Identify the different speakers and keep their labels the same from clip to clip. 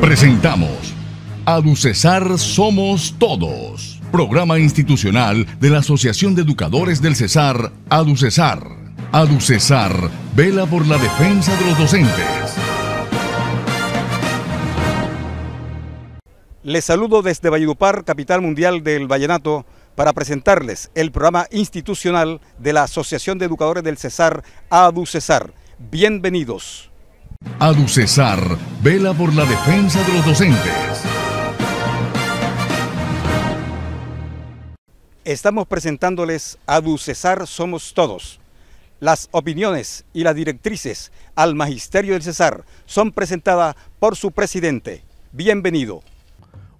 Speaker 1: Presentamos Aducesar Somos Todos, programa institucional de la Asociación de Educadores del Cesar, Aducesar. Aducesar vela por la defensa de los docentes.
Speaker 2: Les saludo desde Valledupar, capital mundial del vallenato, para presentarles el programa institucional de la Asociación de Educadores del Cesar, Aducesar. Bienvenidos.
Speaker 1: Adu Cesar, vela por la defensa de los docentes.
Speaker 2: Estamos presentándoles Cesar Somos Todos. Las opiniones y las directrices al Magisterio del Cesar son presentadas por su presidente. Bienvenido.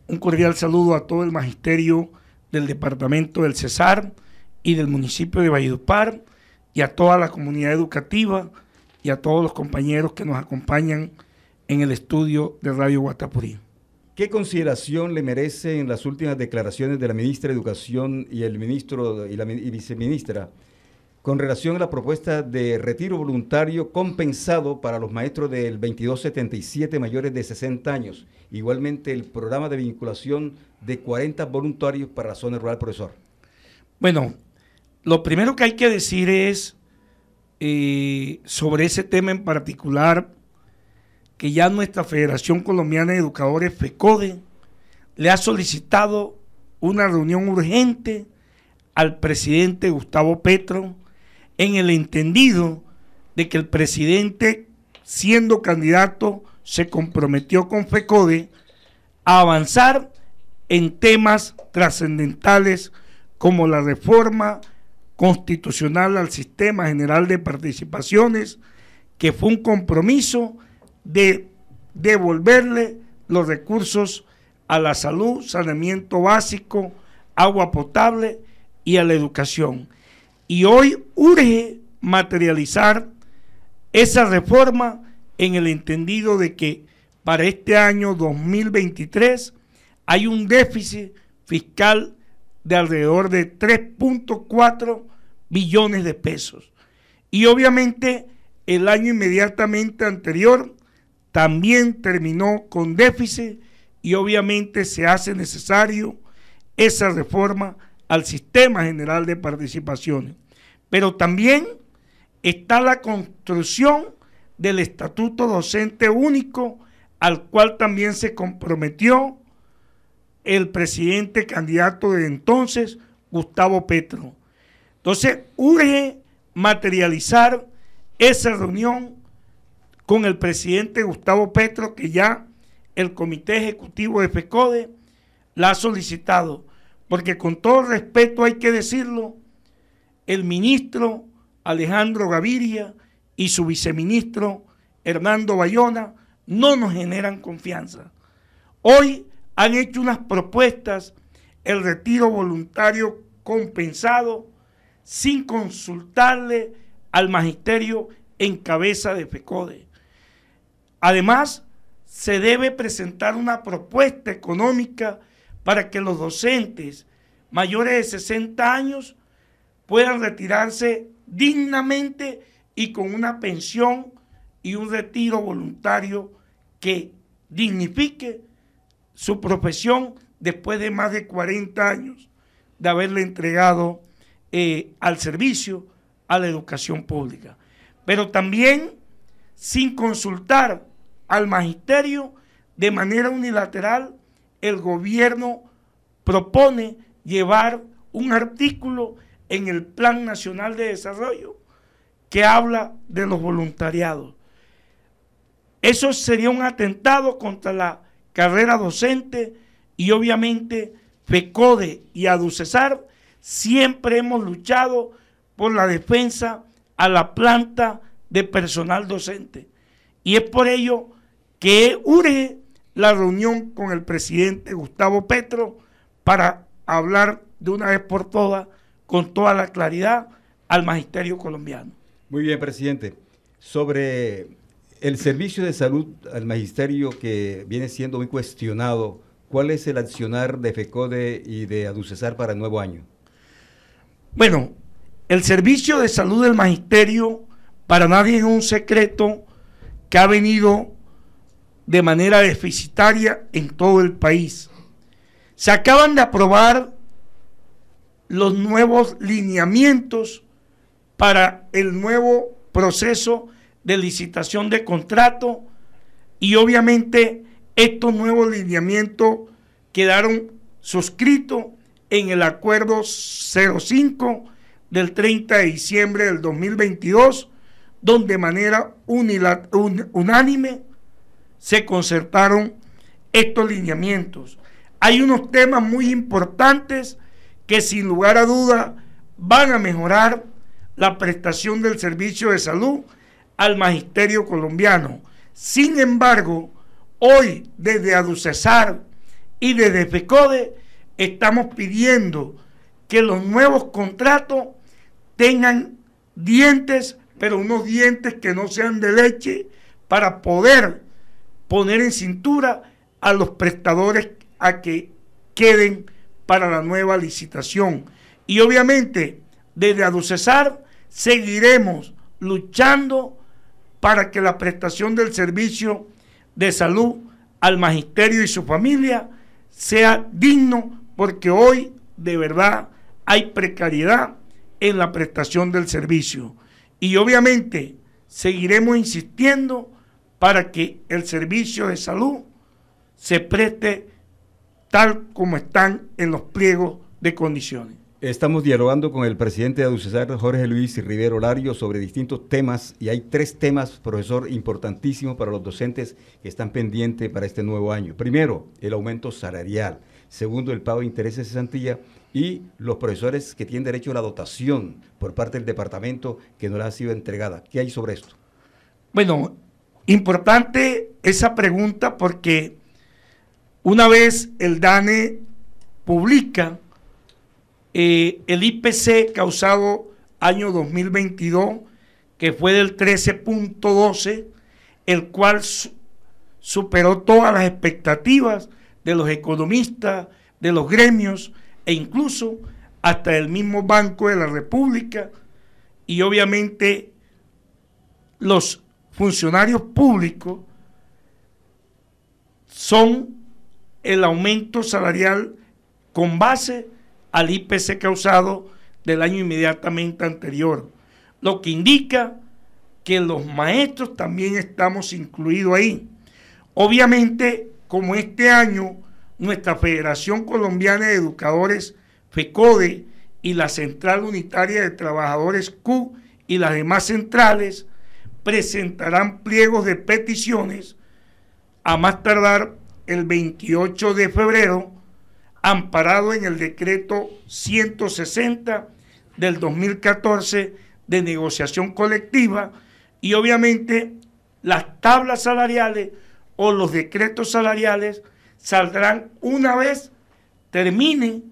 Speaker 3: Un cordial saludo a todo el Magisterio del Departamento del Cesar y del municipio de Valledupar y a toda la comunidad educativa y a todos los compañeros que nos acompañan en el estudio de Radio Guatapurí.
Speaker 2: ¿Qué consideración le merecen las últimas declaraciones de la ministra de Educación y el ministro y la viceministra con relación a la propuesta de retiro voluntario compensado para los maestros del 2277 mayores de 60 años? Igualmente el programa de vinculación de 40 voluntarios para la zona rural, profesor.
Speaker 3: Bueno, lo primero que hay que decir es eh, sobre ese tema en particular, que ya nuestra Federación Colombiana de Educadores, FECODE, le ha solicitado una reunión urgente al presidente Gustavo Petro en el entendido de que el presidente, siendo candidato, se comprometió con FECODE a avanzar en temas trascendentales como la reforma constitucional al sistema general de participaciones, que fue un compromiso de devolverle los recursos a la salud, saneamiento básico, agua potable y a la educación. Y hoy urge materializar esa reforma en el entendido de que para este año 2023 hay un déficit fiscal de alrededor de 3.4 billones de pesos. Y obviamente el año inmediatamente anterior también terminó con déficit y obviamente se hace necesario esa reforma al sistema general de participaciones. Pero también está la construcción del Estatuto Docente Único, al cual también se comprometió el presidente candidato de entonces, Gustavo Petro. Entonces, urge materializar esa reunión con el presidente Gustavo Petro, que ya el Comité Ejecutivo de FECODE la ha solicitado. Porque con todo respeto hay que decirlo, el ministro Alejandro Gaviria y su viceministro Hernando Bayona no nos generan confianza. Hoy han hecho unas propuestas, el retiro voluntario compensado, sin consultarle al magisterio en cabeza de FECODE. Además, se debe presentar una propuesta económica para que los docentes mayores de 60 años puedan retirarse dignamente y con una pensión y un retiro voluntario que dignifique su profesión después de más de 40 años de haberle entregado eh, al servicio, a la educación pública. Pero también sin consultar al magisterio de manera unilateral, el gobierno propone llevar un artículo en el Plan Nacional de Desarrollo que habla de los voluntariados. Eso sería un atentado contra la carrera docente y obviamente FECODE y ADUCESAR, siempre hemos luchado por la defensa a la planta de personal docente. Y es por ello que urge la reunión con el presidente Gustavo Petro para hablar de una vez por todas, con toda la claridad, al magisterio colombiano.
Speaker 2: Muy bien, presidente.
Speaker 3: Sobre el servicio de salud al
Speaker 2: magisterio que viene siendo muy cuestionado, ¿cuál es el accionar de FECODE y de
Speaker 3: ADUCESAR para el nuevo año? Bueno, el servicio de salud del magisterio para nadie es un secreto que ha venido de manera deficitaria en todo el país. Se acaban de aprobar los nuevos lineamientos para el nuevo proceso de licitación de contrato y obviamente estos nuevos lineamientos quedaron suscritos en el acuerdo 05 del 30 de diciembre del 2022, donde de manera unánime se concertaron estos lineamientos. Hay unos temas muy importantes que sin lugar a duda van a mejorar la prestación del servicio de salud al magisterio colombiano. Sin embargo, hoy desde Aducesar y desde FECODE estamos pidiendo que los nuevos contratos tengan dientes, pero unos dientes que no sean de leche, para poder poner en cintura a los prestadores a que queden para la nueva licitación. Y obviamente, desde Aducesar seguiremos luchando para que la prestación del servicio de salud al magisterio y su familia sea digno, porque hoy de verdad hay precariedad en la prestación del servicio. Y obviamente seguiremos insistiendo para que el servicio de salud se preste tal como están en los pliegos de condiciones.
Speaker 2: Estamos dialogando con el presidente de ADUCESAR, Jorge Luis Rivero Lario, sobre distintos temas y hay tres temas, profesor, importantísimos para los docentes que están pendientes para este nuevo año. Primero, el aumento salarial. Segundo, el pago de intereses de santilla y los profesores que tienen derecho a la dotación por parte del departamento que no
Speaker 3: les ha sido entregada. ¿Qué hay sobre esto? Bueno, importante esa pregunta porque una vez el DANE publica eh, el IPC causado año 2022, que fue del 13.12, el cual superó todas las expectativas de los economistas, de los gremios e incluso hasta el mismo Banco de la República y obviamente los funcionarios públicos son el aumento salarial con base al IPC causado del año inmediatamente anterior, lo que indica que los maestros también estamos incluidos ahí. Obviamente, como este año, nuestra Federación Colombiana de Educadores, FECODE, y la Central Unitaria de Trabajadores CU y las demás centrales presentarán pliegos de peticiones a más tardar el 28 de febrero amparado en el decreto 160 del 2014 de negociación colectiva y obviamente las tablas salariales o los decretos salariales saldrán una vez termine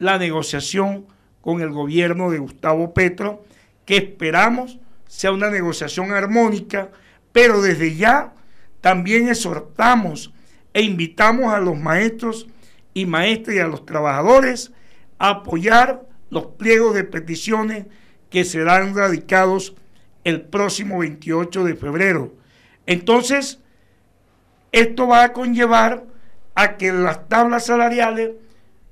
Speaker 3: la negociación con el gobierno de Gustavo Petro, que esperamos sea una negociación armónica, pero desde ya también exhortamos e invitamos a los maestros y maestros y a los trabajadores a apoyar los pliegos de peticiones que serán radicados el próximo 28 de febrero. Entonces, esto va a conllevar a que las tablas salariales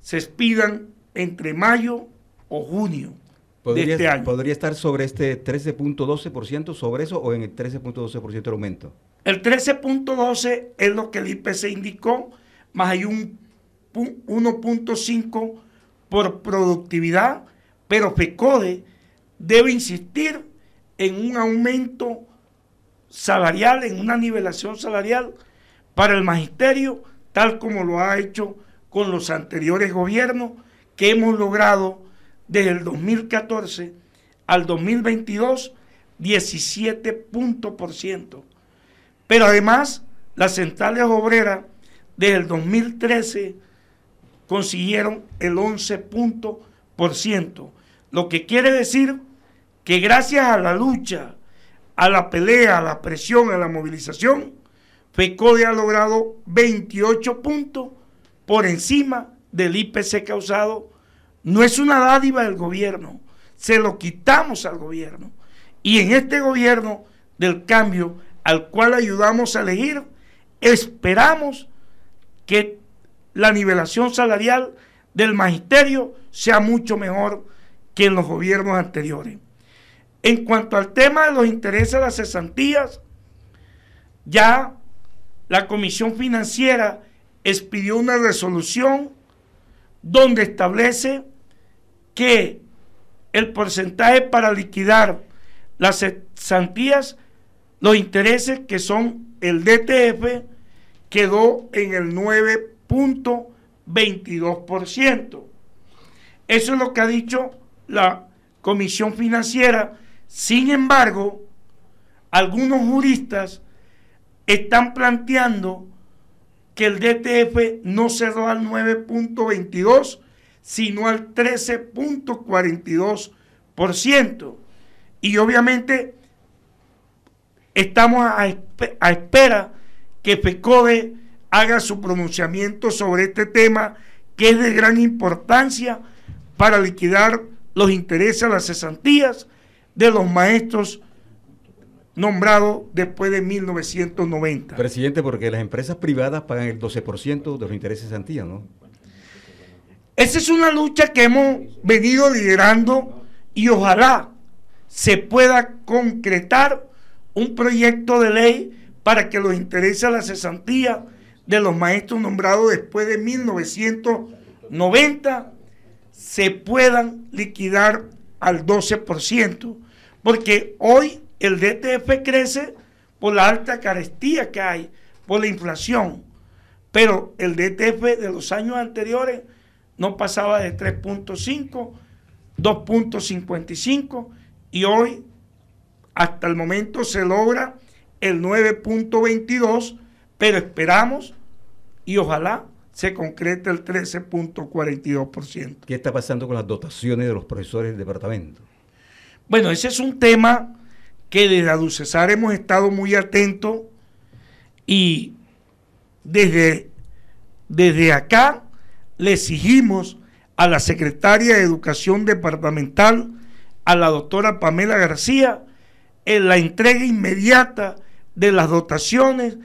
Speaker 3: se expidan entre mayo o junio de este año. ¿Podría estar sobre este
Speaker 2: 13.12%, sobre eso, o en el 13.12% de aumento?
Speaker 3: El 13.12 es lo que el IPC indicó, más hay un 1.5 por productividad, pero FECODE debe insistir en un aumento salarial, en una nivelación salarial para el magisterio, tal como lo ha hecho con los anteriores gobiernos que hemos logrado desde el 2014 al 2022 17 Pero además, las centrales obreras desde el 2013 consiguieron el 11%, lo que quiere decir que gracias a la lucha, a la pelea, a la presión, a la movilización, FECODE ha logrado 28 puntos por encima del IPC causado. No es una dádiva del gobierno, se lo quitamos al gobierno. Y en este gobierno del cambio al cual ayudamos a elegir, esperamos que la nivelación salarial del magisterio sea mucho mejor que en los gobiernos anteriores. En cuanto al tema de los intereses de las cesantías, ya la Comisión Financiera expidió una resolución donde establece que el porcentaje para liquidar las cesantías, los intereses que son el DTF, quedó en el 9%. 22% Eso es lo que ha dicho la Comisión Financiera. Sin embargo, algunos juristas están planteando que el DTF no cerró al 9.22, sino al 13.42%. Y obviamente estamos a, espera que FECODE haga su pronunciamiento sobre este tema que es de gran importancia para liquidar los intereses a las cesantías de los maestros nombrados después de 1990. Presidente, porque las empresas
Speaker 2: privadas pagan el 12% de los intereses de cesantías, ¿no?
Speaker 3: Esa es una lucha que hemos venido liderando y ojalá se pueda concretar un proyecto de ley para que los intereses a las cesantías de los maestros nombrados después de 1990 se puedan liquidar al 12%, porque hoy el DTF crece por la alta carestía que hay, por la inflación, pero el DTF de los años anteriores no pasaba de 3.5, 2.55 y hoy hasta el momento se logra el 9.22, pero esperamos y ojalá se concrete el 13.42%.
Speaker 2: ¿Qué está pasando con las dotaciones de los profesores del departamento?
Speaker 3: Bueno, ese es un tema que desde Aducesar hemos estado muy atentos y desde, desde acá le exigimos a la secretaria de Educación Departamental, a la doctora Pamela García, en la entrega inmediata de las dotaciones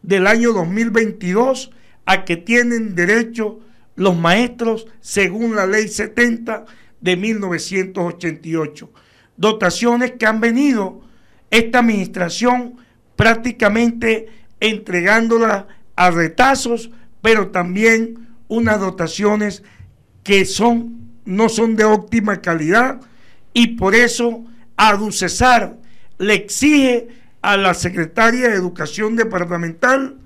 Speaker 3: del año 2022 a que tienen derecho los maestros según la ley 70 de 1988. Dotaciones que han venido esta administración prácticamente entregándolas a retazos, pero también unas dotaciones que son, no son de óptima calidad y por eso a Aducesar le exige a la secretaria de Educación Departamental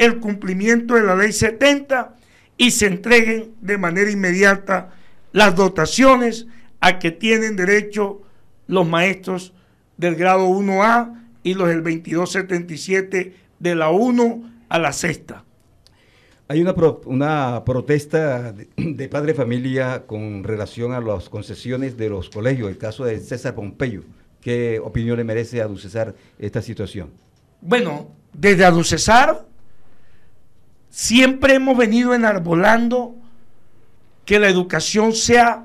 Speaker 3: el cumplimiento de la ley 70 y se entreguen de manera inmediata las dotaciones a que tienen derecho los maestros del grado 1A y los del 2277 de la 1 a la sexta.
Speaker 2: Hay una, una protesta de, padre familia con relación a las concesiones de los colegios, el caso de César Pompeyo. ¿Qué opinión le merece a esta situación?
Speaker 3: Bueno, desde Aducesar Siempre hemos venido enarbolando que la educación sea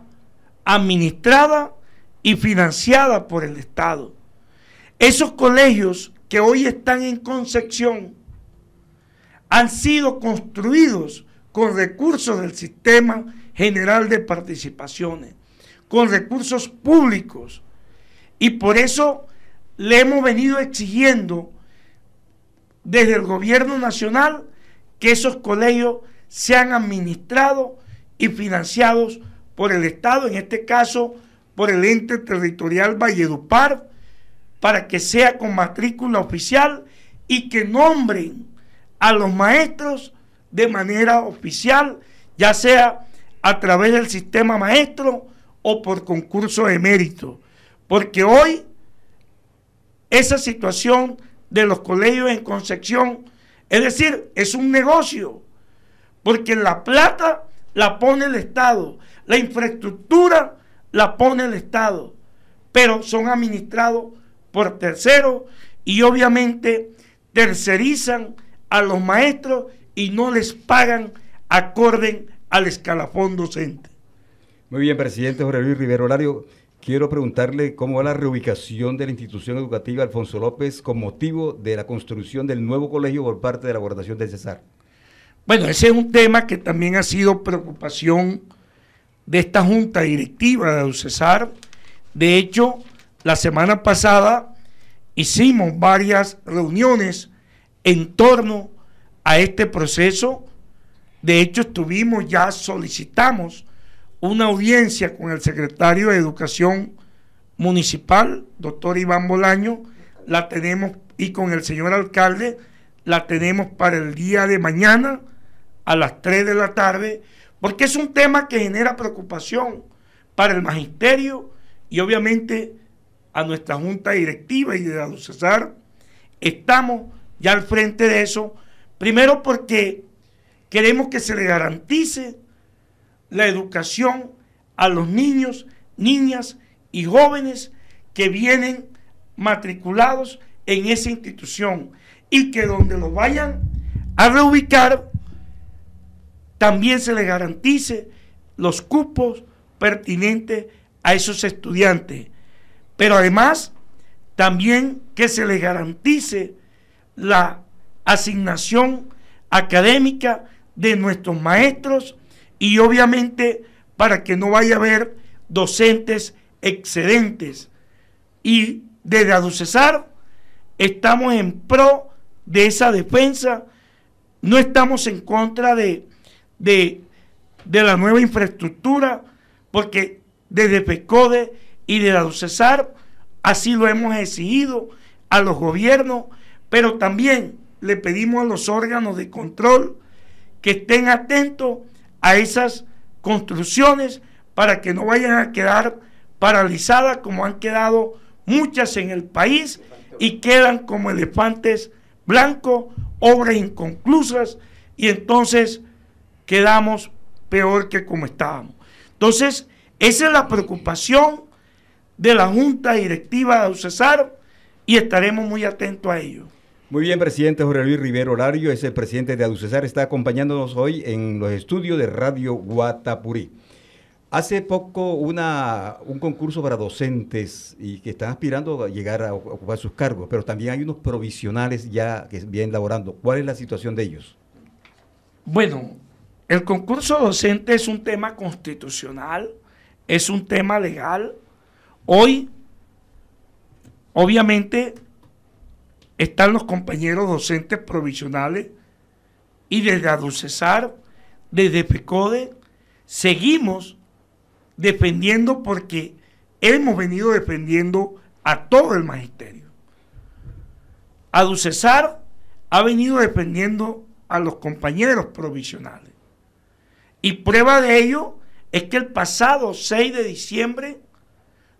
Speaker 3: administrada y financiada por el Estado. Esos colegios que hoy están en Concepción han sido construidos con recursos del sistema general de participaciones, con recursos públicos. Y por eso le hemos venido exigiendo desde el gobierno nacional que esos colegios sean administrados y financiados por el Estado, en este caso por el ente territorial Valledupar, para que sea con matrícula oficial y que nombren a los maestros de manera oficial, ya sea a través del sistema maestro o por concurso de mérito. Porque hoy esa situación de los colegios en Concepción es decir, es un negocio, porque la plata la pone el Estado, la infraestructura la pone el Estado, pero son administrados por terceros y obviamente tercerizan a los maestros y no les pagan acorde al escalafón docente.
Speaker 2: Muy bien, presidente Jorge Luis Rivero horario. Quiero preguntarle cómo va la reubicación de la institución educativa Alfonso López con motivo de la construcción del nuevo colegio por parte de la Gobernación del
Speaker 3: Cesar. Bueno, ese es un tema que también ha sido preocupación de esta junta directiva de Cesar. De hecho, la semana pasada hicimos varias reuniones en torno a este proceso. De hecho, estuvimos, ya solicitamos una audiencia con el secretario de Educación Municipal, doctor Iván Bolaño, la tenemos y con el señor alcalde, la tenemos para el día de mañana a las 3 de la tarde, porque es un tema que genera preocupación para el magisterio y obviamente a nuestra junta directiva y de la Estamos ya al frente de eso, primero porque queremos que se le garantice la educación a los niños, niñas y jóvenes que vienen matriculados en esa institución y que donde los vayan a reubicar también se les garantice los cupos pertinentes a esos estudiantes. Pero además, también que se les garantice la asignación académica de nuestros maestros y obviamente para que no vaya a haber docentes excedentes. Y desde Aducesar estamos en pro de esa defensa, no estamos en contra de, de, la nueva infraestructura, porque desde PECODE y de Aducesar así lo hemos exigido a los gobiernos, pero también le pedimos a los órganos de control que estén atentos a esas construcciones para que no vayan a quedar paralizadas como han quedado muchas en el país y quedan como elefantes blancos, obras inconclusas y entonces quedamos peor que como estábamos. Entonces, esa es la preocupación de la Junta Directiva de UCESAR y estaremos muy atentos a ello.
Speaker 2: Muy bien, presidente Jorge Luis Rivero Horario, es el presidente de Aducesar, está acompañándonos hoy en los estudios de Radio Guatapurí. Hace poco una, un concurso para docentes y que están aspirando a llegar a ocupar sus cargos, pero también hay unos provisionales ya que vienen laborando. ¿Cuál es la situación de ellos?
Speaker 3: Bueno, el concurso docente es un tema constitucional, es un tema legal. Hoy, obviamente, están los compañeros docentes provisionales y desde Aducesar, desde PECODE, seguimos defendiendo porque hemos venido defendiendo a todo el magisterio. Aducesar ha venido defendiendo a los compañeros provisionales. Y prueba de ello es que el pasado 6 de diciembre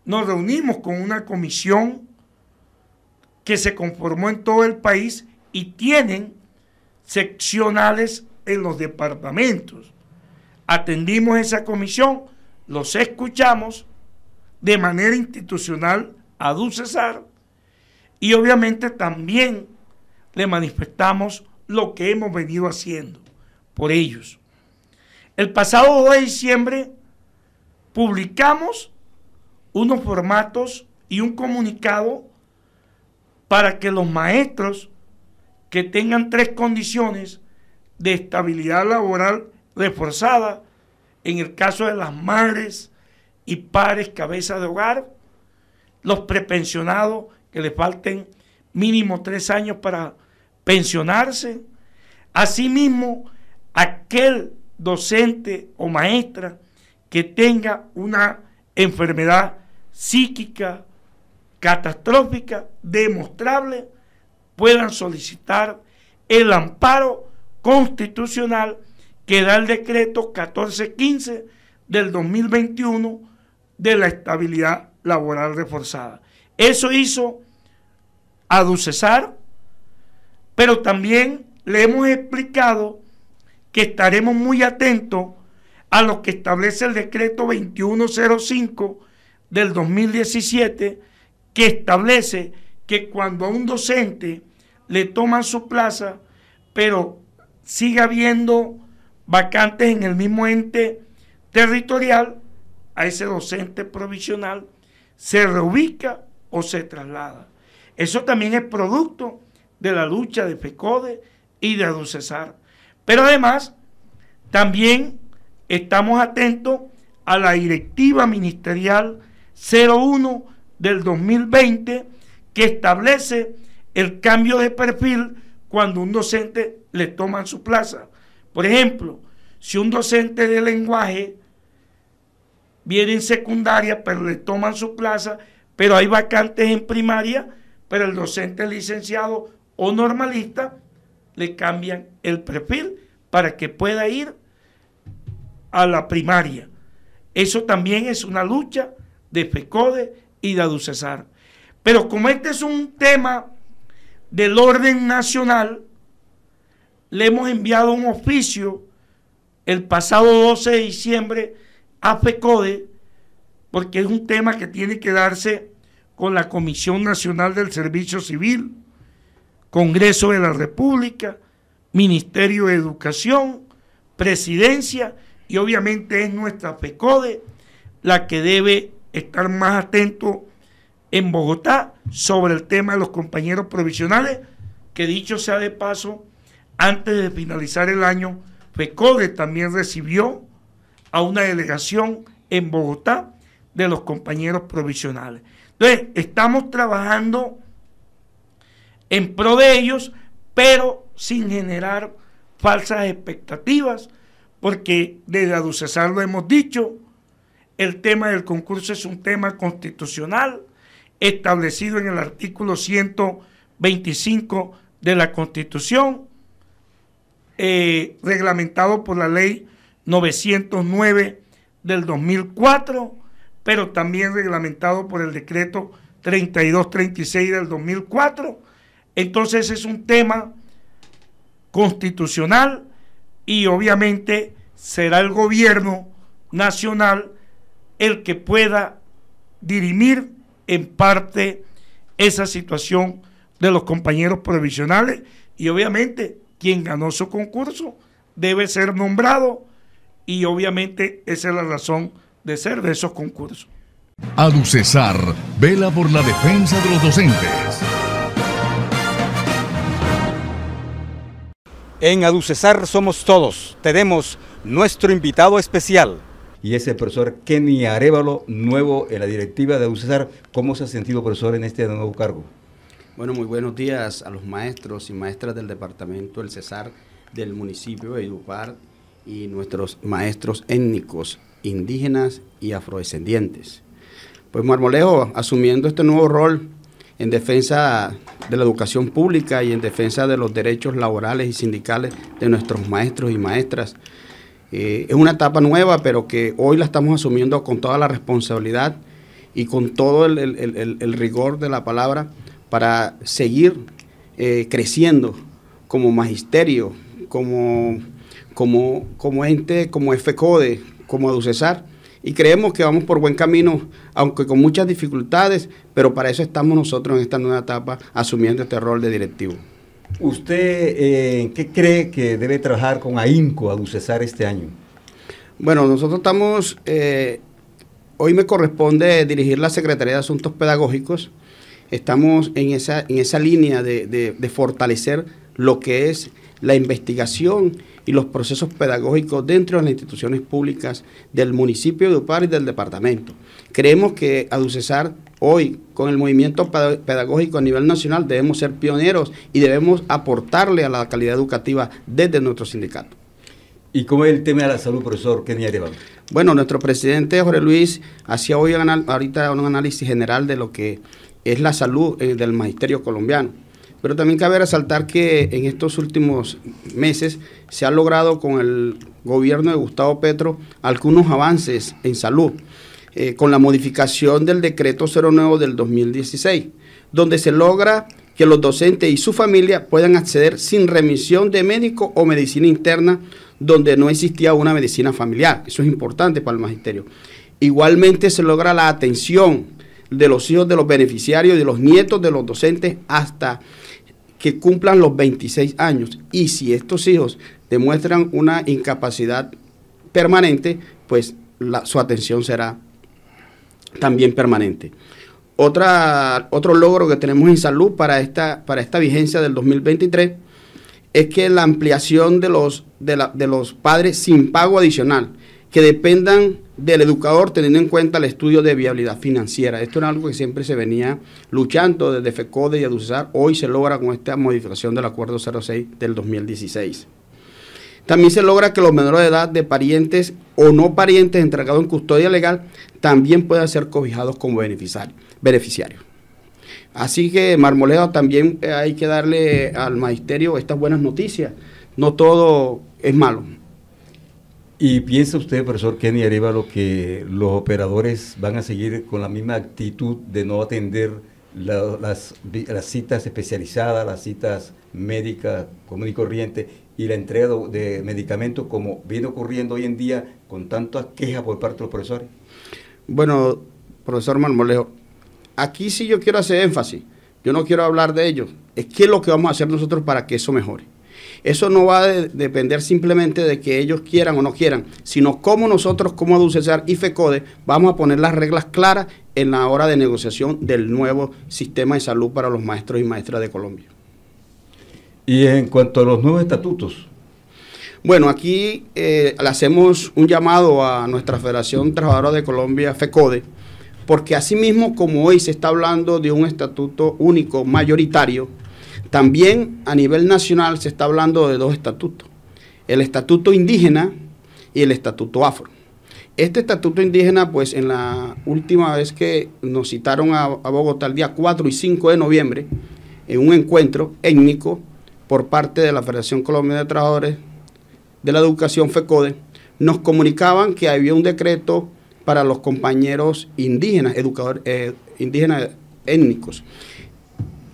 Speaker 3: nos reunimos con una comisión que se conformó en todo el país y tienen seccionales en los departamentos. Atendimos esa comisión, los escuchamos de manera institucional a Ducesar y obviamente también le manifestamos lo que hemos venido haciendo por ellos. El pasado 2 de diciembre publicamos unos formatos y un comunicado para que los maestros que tengan tres condiciones de estabilidad laboral reforzada, en el caso de las madres y padres cabeza de hogar, los prepensionados que le falten mínimo tres años para pensionarse, asimismo aquel docente o maestra que tenga una enfermedad psíquica, catastrófica, demostrable, puedan solicitar el amparo constitucional que da el decreto 1415 del 2021 de la estabilidad laboral reforzada. Eso hizo Ducesar, pero también le hemos explicado que estaremos muy atentos a lo que establece el decreto 2105 del 2017 que establece que cuando a un docente le toman su plaza, pero sigue habiendo vacantes en el mismo ente territorial, a ese docente provisional se reubica o se traslada. Eso también es producto de la lucha de FECODE y de Aducesar. Pero además, también estamos atentos a la directiva ministerial 01 del 2020 que establece el cambio de perfil cuando un docente le toman su plaza. Por ejemplo, si un docente de lenguaje viene en secundaria, pero le toman su plaza, pero hay vacantes en primaria, pero el docente licenciado o normalista le cambian el perfil para que pueda ir a la primaria. Eso también es una lucha de FECODE y aducesar, Pero como este es un tema del orden nacional, le hemos enviado un oficio el pasado 12 de diciembre a Pecode, porque es un tema que tiene que darse con la Comisión Nacional del Servicio Civil, Congreso de la República, Ministerio de Educación, Presidencia y obviamente es nuestra Pecode la que debe estar más atentos en Bogotá sobre el tema de los compañeros provisionales, que dicho sea de paso, antes de finalizar el año, FECODE también recibió a una delegación en Bogotá de los compañeros provisionales. Entonces, estamos trabajando en pro de ellos, pero sin generar falsas expectativas, porque desde Aducesar lo hemos dicho, el tema del concurso es un tema constitucional establecido en el artículo 125 de la Constitución, eh, reglamentado por la ley 909 del 2004, pero también reglamentado por el decreto 3236 del 2004. Entonces es un tema constitucional y obviamente será el gobierno nacional el que pueda dirimir en parte esa situación de los compañeros provisionales y obviamente quien ganó su concurso debe ser nombrado y obviamente esa es la razón de ser de esos concursos.
Speaker 1: Aducesar vela por la defensa de los docentes. En
Speaker 2: Aducesar somos todos. Tenemos nuestro invitado especial y es el profesor Kenny Arevalo, nuevo en la directiva de UCESAR. ¿Cómo se ha sentido, profesor, en este nuevo cargo?
Speaker 4: Bueno, muy buenos días a los maestros y maestras del departamento del Cesar del municipio de Edupar y nuestros maestros étnicos, indígenas y afrodescendientes. Pues Marmolejo, asumiendo este nuevo rol en defensa de la educación pública y en defensa de los derechos laborales y sindicales de nuestros maestros y maestras, eh, es una etapa nueva, pero que hoy la estamos asumiendo con toda la responsabilidad y con todo el, rigor de la palabra para seguir eh, creciendo como magisterio, como, como, como ente, como FECODE, como ADUCESAR. Y creemos que vamos por buen camino, aunque con muchas dificultades, pero para eso estamos nosotros en esta nueva etapa asumiendo este rol de directivo. ¿Usted eh, qué cree que debe trabajar con AINCO, a Ducesar, este año? Bueno, nosotros estamos, eh, hoy me corresponde dirigir la Secretaría de Asuntos Pedagógicos. Estamos en esa, en esa línea de, de fortalecer lo que es la investigación y los procesos pedagógicos dentro de las instituciones públicas del municipio de Upar y del departamento. Creemos que ADUCESAR hoy con el movimiento pedagógico a nivel nacional debemos ser pioneros y debemos aportarle a la calidad educativa desde nuestro sindicato. ¿Y cómo es el tema de la salud, profesor Kenny Arevalo? Bueno, nuestro presidente Jorge Luis hacía hoy ahorita un análisis general de lo que es la salud eh, del magisterio colombiano. Pero también cabe resaltar que en estos últimos meses se ha logrado con el gobierno de Gustavo Petro algunos avances en salud. Eh, con la modificación del decreto 09 del 2016, donde se logra que los docentes y su familia puedan acceder sin remisión de médico o medicina interna donde no existía una medicina familiar. Eso es importante para el magisterio. Igualmente se logra la atención de los hijos de los beneficiarios y de los nietos de los docentes hasta que cumplan los 26 años. Y si estos hijos demuestran una incapacidad permanente, pues su atención será también permanente. Otra, otro logro que tenemos en salud para esta, para esta vigencia del 2023 es que la ampliación de los, de, la, de los padres sin pago adicional, que dependan del educador teniendo en cuenta el estudio de viabilidad financiera. Esto era algo que siempre se venía luchando desde FECODE y ADUCESAR. Hoy se logra con esta modificación del Acuerdo 06 del 2016. También se logra que los menores de edad de parientes o no parientes entregados en custodia legal también puedan ser cobijados como beneficiarios. Así que, Marmoleo, también eh, hay que darle al magisterio estas buenas noticias. No todo es malo.
Speaker 2: ¿Y piensa usted, profesor Kenny Arevalo, que los operadores van a seguir con la misma actitud de no atender las citas especializadas, las citas médica común y corriente y la entrega de, medicamentos como viene ocurriendo hoy en día con tantas quejas por parte de los profesores?
Speaker 4: Bueno, profesor Marmolejo, aquí sí yo quiero hacer énfasis. Yo no quiero hablar de ellos Es qué es lo que vamos a hacer nosotros para que eso mejore. Eso no va a depender simplemente de que ellos quieran o no quieran, sino cómo nosotros, como ADUCESAR y FECODE, vamos a poner las reglas claras en la hora de negociación del nuevo sistema de salud para los maestros y maestras de Colombia.
Speaker 2: Y en cuanto a los nuevos estatutos.
Speaker 4: Bueno, aquí eh, le hacemos un llamado a nuestra Federación Trabajadora de Colombia, FECODE, porque asimismo como hoy se está hablando de un estatuto único mayoritario, también a nivel nacional se está hablando de dos estatutos, el estatuto indígena y el estatuto afro. Este estatuto indígena, pues en la última vez que nos citaron a Bogotá el día 4 y 5 de noviembre, en un encuentro étnico, por parte de la Federación Colombiana de Trabajadores de la Educación FECODE, nos comunicaban que había un decreto para los compañeros indígenas, educadores, eh, indígenas étnicos,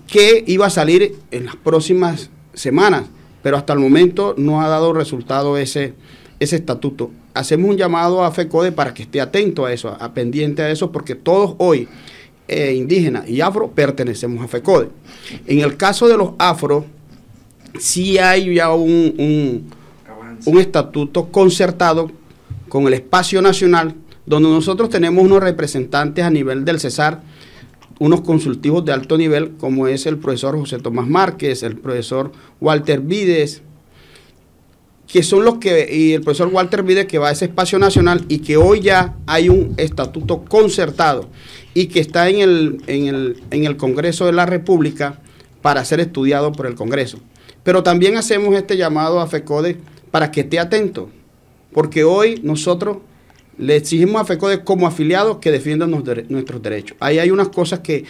Speaker 4: que iba a salir en las próximas semanas, pero hasta el momento no ha dado resultado ese, ese estatuto. Hacemos un llamado a FECODE para que esté atento a eso, a, pendiente a eso, porque todos hoy, eh, indígenas y afro, pertenecemos a FECODE. En el caso de los afro, si hay ya un, estatuto concertado con el espacio nacional, donde nosotros tenemos unos representantes a nivel del Cesar, unos consultivos de alto nivel, como es el profesor José Tomás Márquez, el profesor Walter Vides, que son los que, y el profesor Walter Vides que va a ese espacio nacional y que hoy ya hay un estatuto concertado y que está en en el Congreso de la República para ser estudiado por el Congreso. Pero también hacemos este llamado a FECODE para que esté atento, porque hoy nosotros le exigimos a FECODE como afiliados que defiendan nuestros derechos. Ahí hay unas cosas que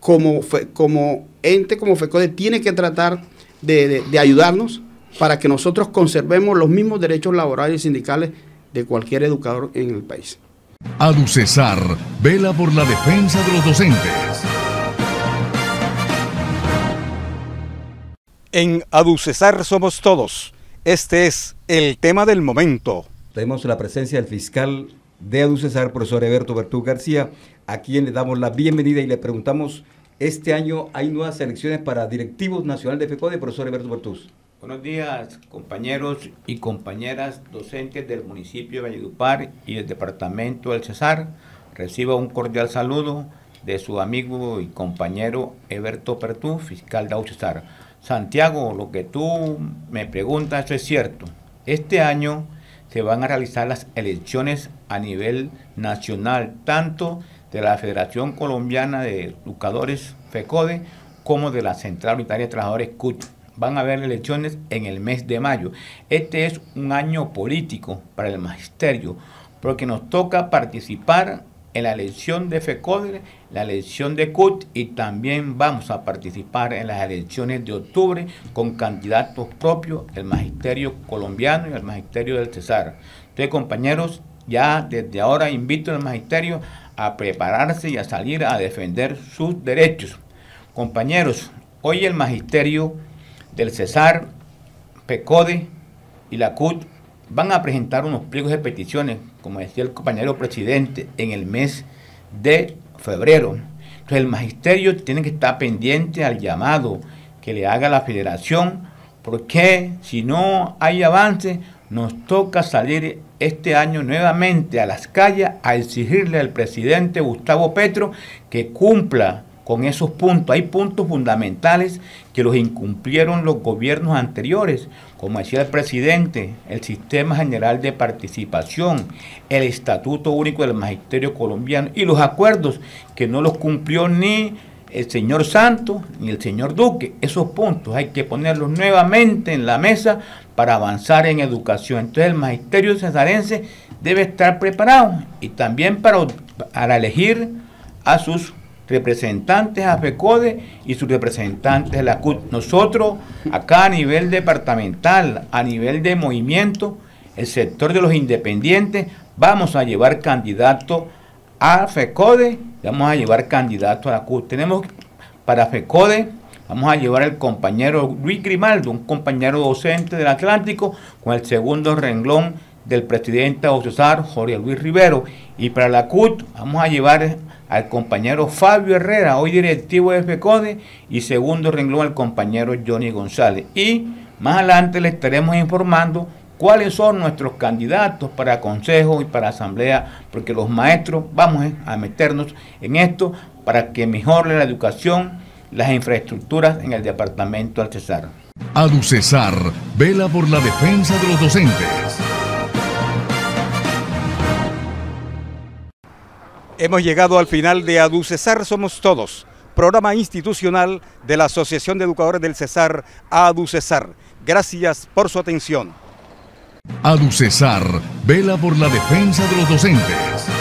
Speaker 4: como, como ente, como FECODE, tiene que tratar de, ayudarnos para que nosotros conservemos los mismos derechos laborales y sindicales de cualquier educador en el país.
Speaker 1: Aducesar vela por la defensa de los docentes
Speaker 2: En Aducesar somos todos. Este es el tema del momento. Tenemos la presencia del fiscal de Aducesar, profesor Eberto Bertú García, a quien le damos la bienvenida y le preguntamos, este año hay nuevas elecciones para directivos nacionales de FECODE, profesor Eberto Bertú.
Speaker 5: Buenos días, compañeros y compañeras docentes del municipio de Valledupar y del departamento del Cesar. Reciba un cordial saludo de su amigo y compañero Eberto Pertú, fiscal de Auchesar. Santiago, lo que tú me preguntas es cierto. Este año se van a realizar las elecciones a nivel nacional, tanto de la Federación Colombiana de Educadores FECODE como de la Central Unitaria de Trabajadores CUT. Van a haber elecciones en el mes de mayo. Este es un año político para el magisterio, porque nos toca participar en la elección de FECODE, la elección de CUT y también vamos a participar en las elecciones de octubre con candidatos propios, el magisterio colombiano y el magisterio del Cesar. Entonces, compañeros, ya desde ahora invito al magisterio a prepararse y a salir a defender sus derechos. Compañeros, hoy el magisterio del Cesar, FECODE y la CUT van a presentar unos pliegos de peticiones, como decía el compañero presidente, en el mes de febrero. Entonces el magisterio tiene que estar pendiente al llamado que le haga la federación, porque si no hay avance, nos toca salir este año nuevamente a las calles a exigirle al presidente Gustavo Petro que cumpla con esos puntos. Hay puntos fundamentales que los incumplieron los gobiernos anteriores, como decía el presidente, el sistema general de participación, el estatuto único del magisterio colombiano y los acuerdos que no los cumplió ni el señor Santos ni el señor Duque. Esos puntos hay que ponerlos nuevamente en la mesa para avanzar en educación. Entonces el magisterio cesarense debe estar preparado y también para, para elegir a sus representantes a FECODE y sus representantes de la CUT. Nosotros, acá a nivel departamental, a nivel de movimiento, el sector de los independientes, vamos a llevar candidatos a FECODE, vamos a llevar candidatos a la CUT. Tenemos para FECODE, vamos a llevar al compañero Luis Grimaldo, un compañero docente del Atlántico, con el segundo renglón del presidente César Jorge Luis Rivero. Y para la CUT vamos a llevar al compañero Fabio Herrera, hoy directivo de FECODE, y segundo renglón al compañero Johnny González. Y más adelante le estaremos informando cuáles son nuestros candidatos para consejo y para asamblea, porque los maestros vamos eh, a meternos en esto para que mejore la educación, las infraestructuras en el departamento Alcesar.
Speaker 1: Aducesar vela por la defensa de los docentes.
Speaker 2: Hemos llegado al final de Aducesar Somos Todos, programa institucional de la Asociación de Educadores del Cesar, Aducesar. Gracias por su atención.
Speaker 1: Aducesar vela por la defensa de los docentes